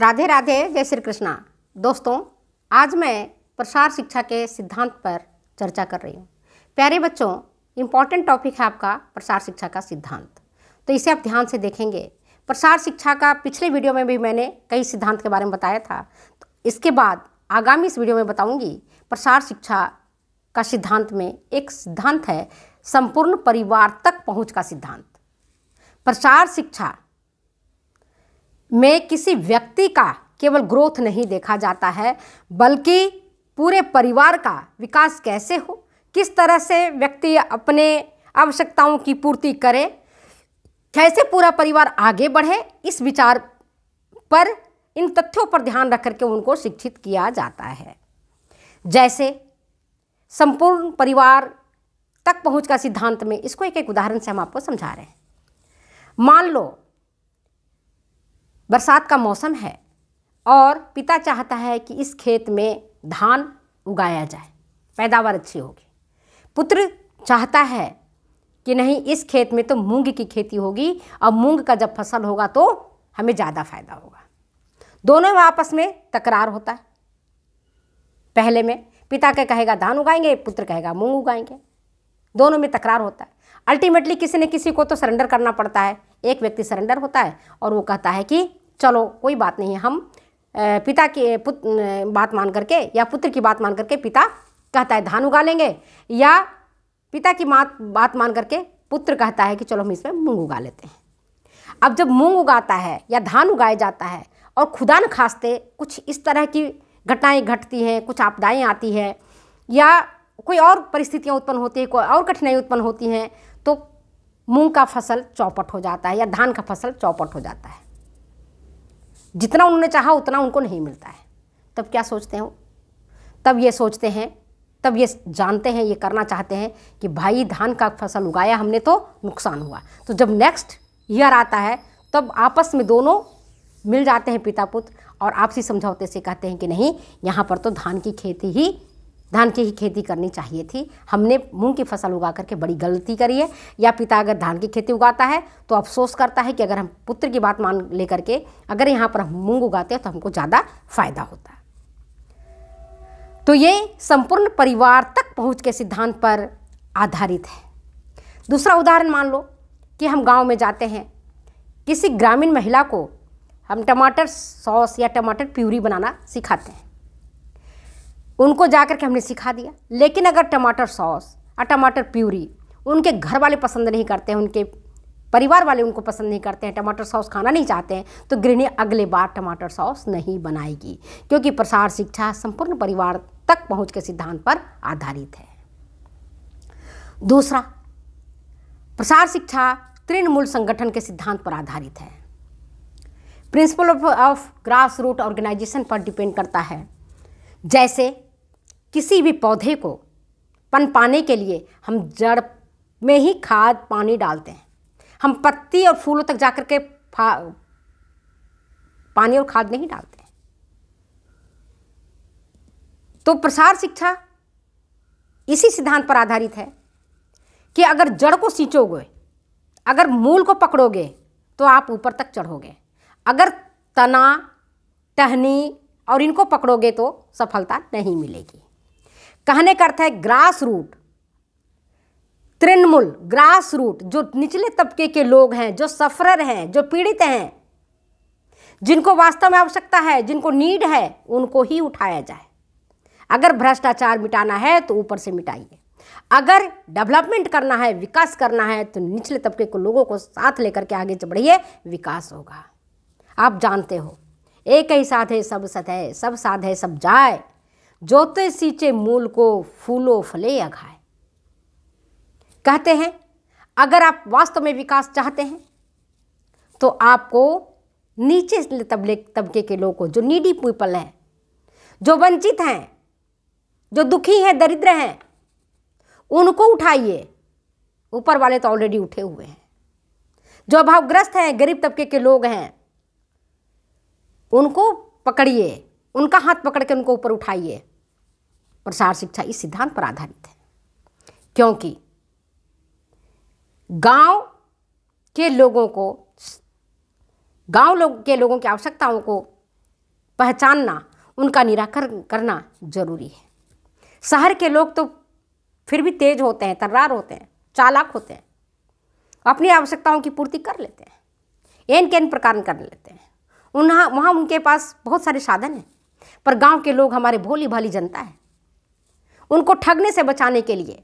राधे राधे जय श्री कृष्णा दोस्तों आज मैं प्रसार शिक्षा के सिद्धांत पर चर्चा कर रही हूँ प्यारे बच्चों इम्पॉर्टेंट टॉपिक है आपका प्रसार शिक्षा का सिद्धांत तो इसे आप ध्यान से देखेंगे प्रसार शिक्षा का पिछले वीडियो में भी मैंने कई सिद्धांत के बारे में बताया था तो इसके बाद आगामी इस वीडियो में बताऊँगी प्रसार शिक्षा का सिद्धांत में एक सिद्धांत है संपूर्ण परिवार तक पहुँच का सिद्धांत प्रसार शिक्षा में किसी व्यक्ति का केवल ग्रोथ नहीं देखा जाता है बल्कि पूरे परिवार का विकास कैसे हो किस तरह से व्यक्ति अपने आवश्यकताओं की पूर्ति करे कैसे पूरा परिवार आगे बढ़े इस विचार पर इन तथ्यों पर ध्यान रख करके उनको शिक्षित किया जाता है जैसे संपूर्ण परिवार तक पहुंच का सिद्धांत में इसको एक एक उदाहरण से हम आपको समझा रहे हैं मान लो बरसात का मौसम है और पिता चाहता है कि इस खेत में धान उगाया जाए पैदावार अच्छी होगी पुत्र चाहता है कि नहीं इस खेत में तो मूंग की खेती होगी और मूंग का जब फसल होगा तो हमें ज़्यादा फायदा होगा दोनों में आपस में तकरार होता है पहले में पिता का कहेगा धान उगाएंगे पुत्र कहेगा मूंग उगाएंगे दोनों में तकरार होता है अल्टीमेटली किसी न किसी को तो सरेंडर करना पड़ता है एक व्यक्ति सरेंडर होता है और वो कहता है कि चलो कोई बात नहीं है हम पिता की पुत बात मान करके या पुत्र की बात मान करके पिता कहता है धान उगा लेंगे या पिता की मात बात मान करके पुत्र कहता है कि चलो हम इसमें मूंग उगा लेते हैं अब जब मूंग उगाता है या धान उगाया जाता है और खुदा न खास्ते कुछ इस तरह की घटनाएं घटती हैं कुछ आपदाएं आती हैं या कोई और परिस्थितियाँ उत्पन्न होती है कोई और कठिनाई उत्पन्न होती हैं तो मूंग का फसल चौपट हो जाता है या धान का फसल चौपट हो जाता है जितना उन्होंने चाहा उतना उनको नहीं मिलता है तब क्या सोचते हैं तब ये सोचते हैं तब ये जानते हैं ये करना चाहते हैं कि भाई धान का फसल उगाया हमने तो नुकसान हुआ तो जब नेक्स्ट ईयर आता है तब आपस में दोनों मिल जाते हैं पिता पुत्र और आपसी समझौते से कहते हैं कि नहीं यहाँ पर तो धान की खेती ही धान की ही खेती करनी चाहिए थी हमने मूंग की फसल उगा करके बड़ी गलती करी है या पिता अगर धान की खेती उगाता है तो अफसोस करता है कि अगर हम पुत्र की बात मान ले करके अगर यहाँ पर हम मूँग उगाते हैं तो हमको ज़्यादा फायदा होता है तो ये संपूर्ण परिवार तक पहुँच के सिद्धांत पर आधारित है दूसरा उदाहरण मान लो कि हम गांव में जाते हैं किसी ग्रामीण महिला को हम टमाटर सॉस या टमाटर प्यूरी बनाना सिखाते हैं उनको जा के हमने सिखा दिया लेकिन अगर टमाटर सॉस और टमाटर प्यूरी उनके घर वाले पसंद नहीं करते हैं उनके परिवार वाले उनको पसंद नहीं करते हैं टमाटर सॉस खाना नहीं चाहते हैं तो गृहिणी अगले बार टमाटर सॉस नहीं बनाएगी क्योंकि प्रसार शिक्षा संपूर्ण परिवार तक पहुंच के सिद्धांत पर आधारित है दूसरा प्रसार शिक्षा तृणमूल संगठन के सिद्धांत पर आधारित है principle of grass root organisation पर डिपेंड करता है जैसे किसी भी पौधे को पनपाने के लिए हम जड़ में ही खाद पानी डालते हैं हम पत्ती और फूलों तक जाकर के पानी और खाद नहीं डालते तो प्रसार शिक्षा इसी सिद्धांत पर आधारित है कि अगर जड़ को सींचोगे अगर मूल को पकड़ोगे तो आप ऊपर तक चढ़ोगे अगर तना टहनी और इनको पकड़ोगे तो सफलता नहीं मिलेगी कहने का अर्थ है ग्रास रूट तृणमूल ग्रास रूट जो निचले तबके के लोग हैं जो सफरर हैं जो पीड़ित हैं जिनको वास्तव में आवश्यकता है जिनको नीड है उनको ही उठाया जाए अगर भ्रष्टाचार मिटाना है तो ऊपर से मिटाइए अगर डेवलपमेंट करना है विकास करना है तो निचले तबके को लोगों को साथ लेकर के आगे बढ़िए विकास होगा आप जानते हो एक ही साथ है सब सत है सब साध है सब जाए जोते सींचे मूल को फूलो फले अघाए कहते हैं अगर आप वास्तव में विकास चाहते हैं तो आपको नीचे तबले तबके के लोगों को जो नीडी पीपल हैं जो वंचित हैं जो दुखी हैं दरिद्र हैं उनको उठाइए ऊपर वाले तो ऑलरेडी उठे हुए हैं जो अभावग्रस्त हैं गरीब तबके के लोग हैं उनको पकड़िए उनका हाथ पकड़ के उनको ऊपर उठाइए प्रसार शिक्षा इस सिद्धांत पर आधारित है क्योंकि गांव के लोगों को गांव लोग के लोगों की आवश्यकताओं को पहचानना उनका निराकरण करना जरूरी है शहर के लोग तो फिर भी तेज होते हैं तर्रार होते हैं चालाक होते हैं अपनी आवश्यकताओं की पूर्ति कर लेते हैं एन केन प्रकार कर लेते हैं उन्हें वहाँ उनके पास बहुत सारे साधन हैं पर गांव के लोग हमारे भोली भाली जनता है उनको ठगने से बचाने के लिए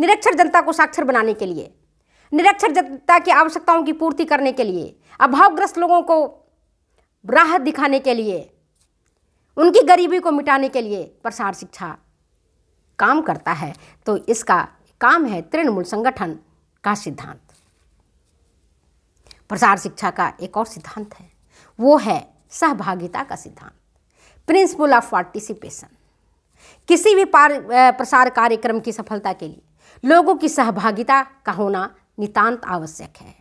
निरक्षर जनता को साक्षर बनाने के लिए निरक्षर जनता की आवश्यकताओं की पूर्ति करने के लिए अभावग्रस्त लोगों को राहत दिखाने के लिए उनकी गरीबी को मिटाने के लिए प्रसार शिक्षा काम करता है तो इसका काम है तृणमूल संगठन का सिद्धांत प्रसार शिक्षा का एक और सिद्धांत है वो है सहभागिता का सिद्धांत प्रिंसिपल ऑफ पार्टिसिपेशन किसी भी पार प्रसार कार्यक्रम की सफलता के लिए लोगों की सहभागिता का होना नितांत आवश्यक है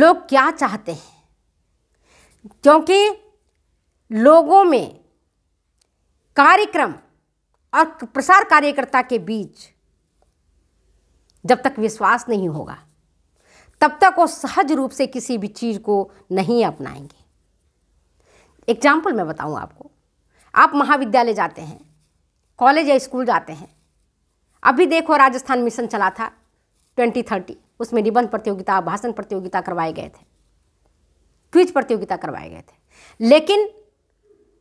लोग क्या चाहते हैं क्योंकि लोगों में कार्यक्रम और प्रसार कार्यकर्ता के बीच जब तक विश्वास नहीं होगा तब तक वो सहज रूप से किसी भी चीज़ को नहीं अपनाएंगे एग्जाम्पल मैं बताऊँ आपको आप महाविद्यालय जाते हैं कॉलेज या स्कूल जाते हैं अभी देखो राजस्थान मिशन चला था ट्वेंटी थर्टी उसमें निबंध प्रतियोगिता भाषण प्रतियोगिता करवाए गए थे क्विज प्रतियोगिता करवाए गए थे लेकिन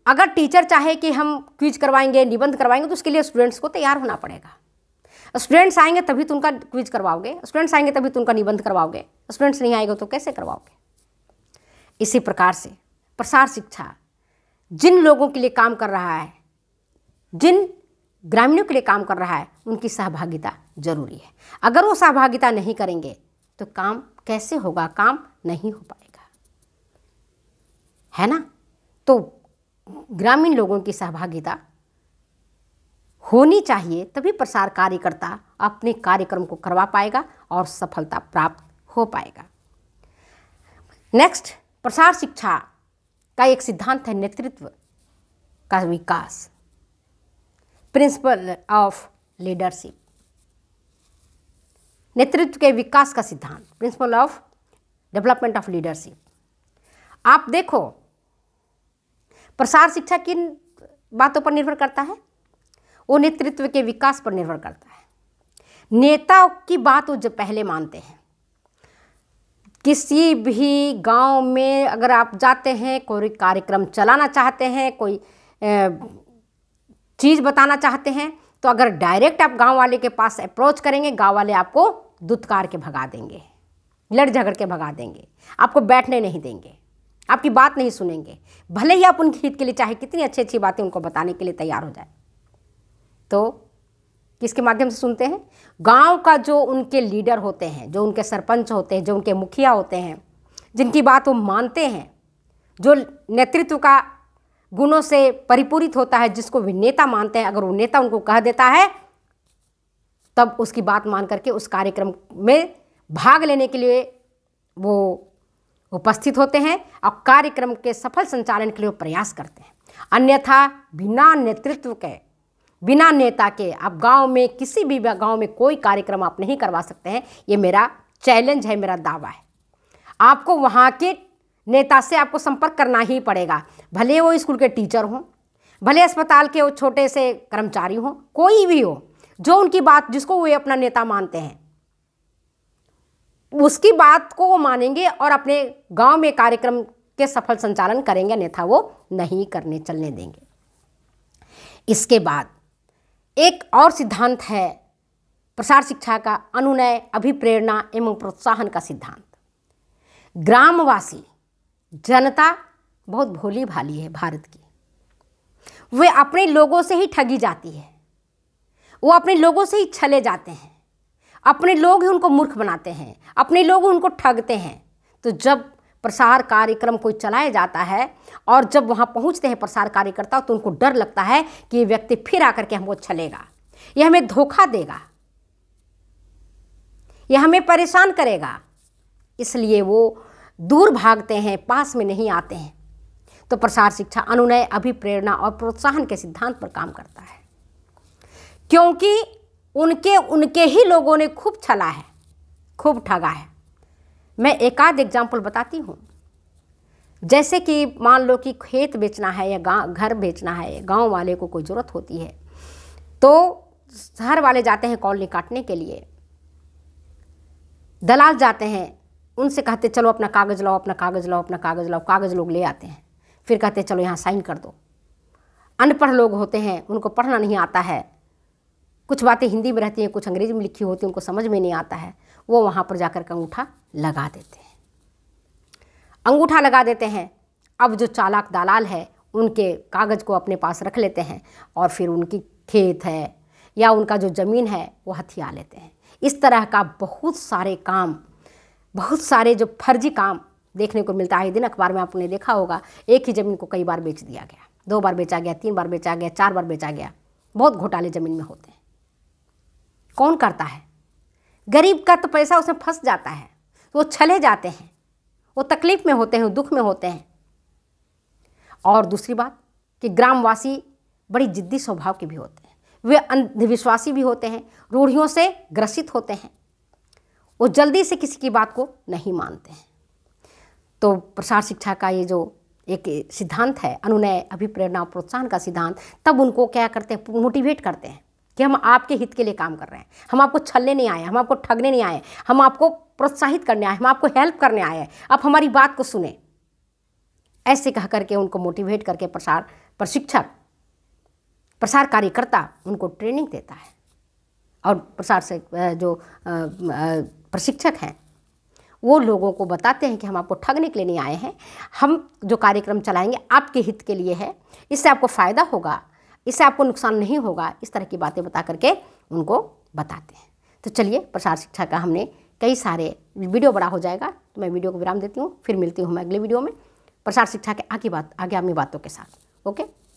अगर टीचर चाहे कि हम क्विज करवाएंगे निबंध करवाएंगे तो उसके लिए स्टूडेंट्स को तैयार होना पड़ेगा स्टूडेंट्स आएंगे तभी तो उनका क्विज करवाओगे स्टूडेंट्स आएंगे तभी तो उनका निबंध करवाओगे स्टूडेंट्स नहीं आएगा तो कैसे करवाओगे इसी प्रकार से प्रसार शिक्षा जिन लोगों के लिए काम कर रहा है जिन ग्रामीणों के लिए काम कर रहा है उनकी सहभागिता जरूरी है अगर वो सहभागिता नहीं करेंगे तो काम कैसे होगा काम नहीं हो पाएगा है ना तो ग्रामीण लोगों की सहभागिता होनी चाहिए तभी प्रसार कार्यकर्ता अपने कार्यक्रम को करवा पाएगा और सफलता प्राप्त हो पाएगा नेक्स्ट प्रसार शिक्षा का एक सिद्धांत है नेतृत्व का विकास प्रिंसिपल ऑफ लीडरशिप नेतृत्व के विकास का सिद्धांत principle of development of leadership आप देखो प्रसार शिक्षा किन बातों पर निर्भर करता है वो नेतृत्व के विकास पर निर्भर करता है नेता की बात वो जो पहले मानते हैं किसी भी गांव में अगर आप जाते हैं कोई कार्यक्रम चलाना चाहते हैं कोई चीज़ बताना चाहते हैं तो अगर डायरेक्ट आप गांव वाले के पास अप्रोच करेंगे गांव वाले आपको दुत्कार के भगा देंगे लड़ झगड़ के भगा देंगे आपको बैठने नहीं देंगे आपकी बात नहीं सुनेंगे भले ही आप उनके हित के लिए चाहे कितनी अच्छी अच्छी बातें उनको बताने के लिए तैयार हो जाए तो किसके माध्यम से सुनते हैं गांव का जो उनके लीडर होते हैं जो उनके सरपंच होते हैं जो उनके मुखिया होते हैं जिनकी बात वो मानते हैं जो नेतृत्व का गुणों से परिपूरित होता है जिसको वे नेता मानते हैं अगर वो नेता उनको कह देता है तब उसकी बात मान करके उस कार्यक्रम में भाग लेने के लिए वो उपस्थित होते हैं और कार्यक्रम के सफल संचालन के लिए प्रयास करते हैं अन्यथा बिना नेतृत्व के बिना नेता के आप गांव में किसी भी गांव में कोई कार्यक्रम आप नहीं करवा सकते हैं ये मेरा चैलेंज है मेरा दावा है आपको वहाँ के नेता से आपको संपर्क करना ही पड़ेगा भले वो स्कूल के टीचर हों भले अस्पताल के वो छोटे से कर्मचारी हों कोई भी हो जो उनकी बात जिसको वे अपना नेता मानते हैं उसकी बात को वो मानेंगे और अपने गांव में कार्यक्रम के सफल संचालन करेंगे अन्यथा वो नहीं करने चलने देंगे इसके बाद एक और सिद्धांत है प्रसार शिक्षा का अनुनय अभिप्रेरणा एवं प्रोत्साहन का सिद्धांत ग्रामवासी जनता बहुत भोली भाली है भारत की वे अपने लोगों से ही ठगी जाती है वो अपने लोगों से ही छले जाते हैं अपने लोग ही उनको मूर्ख बनाते हैं अपने लोग उनको ठगते हैं तो जब प्रसार कार्यक्रम कोई चलाया जाता है और जब वहाँ पहुँचते हैं प्रसार कार्यकर्ता तो उनको डर लगता है कि ये व्यक्ति फिर आकर के हमको छलेगा यह हमें धोखा देगा यह हमें परेशान करेगा इसलिए वो दूर भागते हैं पास में नहीं आते हैं तो प्रसार शिक्षा अनुनय अभिप्रेरणा और प्रोत्साहन के सिद्धांत पर काम करता है क्योंकि उनके उनके ही लोगों ने खूब छला है खूब ठगा है मैं एक आध एग्जाम्पल बताती हूँ जैसे कि मान लो कि खेत बेचना है या गाँव घर बेचना है गांव वाले को कोई ज़रूरत होती है तो शहर वाले जाते हैं कॉलोनी काटने के लिए दलाल जाते हैं उनसे कहते चलो अपना कागज़ लाओ अपना कागज़ लाओ अपना कागज़ लाओ कागज़ लोग ले आते हैं फिर कहते चलो यहाँ साइन कर दो अनपढ़ लोग होते हैं उनको पढ़ना नहीं आता है कुछ बातें हिंदी में रहती हैं कुछ अंग्रेजी में लिखी होती हैं उनको समझ में नहीं आता है वो वहाँ पर जाकर के अंगूठा लगा देते हैं अंगूठा लगा देते हैं अब जो चालाक दलाल है उनके कागज़ को अपने पास रख लेते हैं और फिर उनकी खेत है या उनका जो ज़मीन है वो हथिया लेते हैं इस तरह का बहुत सारे काम बहुत सारे जो फर्जी काम देखने को मिलता है दिन अखबार में आपने देखा होगा एक ही ज़मीन को कई बार बेच दिया गया दो बार बेचा गया तीन बार बेचा गया चार बार बेचा गया बहुत घोटाले ज़मीन में होते हैं कौन करता है गरीब का तो पैसा उसमें फंस जाता है वो छले जाते हैं वो तकलीफ़ में होते हैं दुख में होते हैं और दूसरी बात कि ग्रामवासी बड़ी जिद्दी स्वभाव के भी होते हैं वे अंधविश्वासी भी होते हैं रूढ़ियों से ग्रसित होते हैं वो जल्दी से किसी की बात को नहीं मानते हैं तो प्रसार शिक्षा का ये जो एक सिद्धांत है अनुनय अभिप्रेरणा प्रोत्साहन का सिद्धांत तब उनको क्या करते हैं मोटिवेट करते हैं कि हम आपके हित के लिए काम कर रहे हैं हम आपको छलने नहीं आए हम आपको ठगने नहीं आए हम आपको प्रोत्साहित करने आए हम आपको हेल्प करने आए हैं आप हमारी बात को सुने ऐसे कह करके उनको मोटिवेट करके प्रसार प्रशिक्षक प्रसार कार्यकर्ता उनको ट्रेनिंग देता है और प्रसार से जो प्रशिक्षक हैं वो लोगों को बताते हैं कि हम आपको ठगने के लिए नहीं आए हैं हम जो कार्यक्रम चलाएंगे आपके हित के लिए है इससे आपको फ़ायदा होगा इससे आपको नुकसान नहीं होगा इस तरह की बातें बता करके उनको बताते हैं तो चलिए प्रसार शिक्षा का हमने कई सारे वीडियो बड़ा हो जाएगा तो मैं वीडियो को विराम देती हूँ फिर मिलती हूँ मैं अगले वीडियो में प्रसार शिक्षा के आगे बात आगे अपनी बातों के साथ ओके